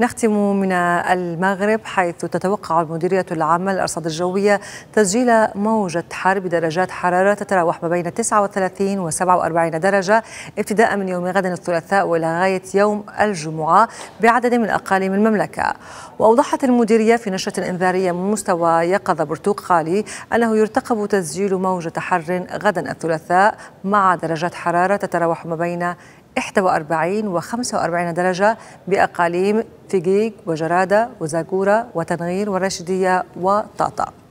نختم من المغرب حيث تتوقع المديرية العامة للأرصاد الجوية تسجيل موجة حر بدرجات حرارة تتراوح ما بين 39 و 47 درجة ابتداء من يوم غد الثلاثاء وإلى غاية يوم الجمعة بعدد من أقاليم المملكة وأوضحت المديرية في نشرة إنذارية من مستوى يقظة برتقالي أنه يرتقب تسجيل موجة حر غدا الثلاثاء مع درجات حرارة تتراوح ما بين 41 و 45 درجة بأقاليم فيجيك وجرادة وزاكورة وتنغير والرشدية وطاطا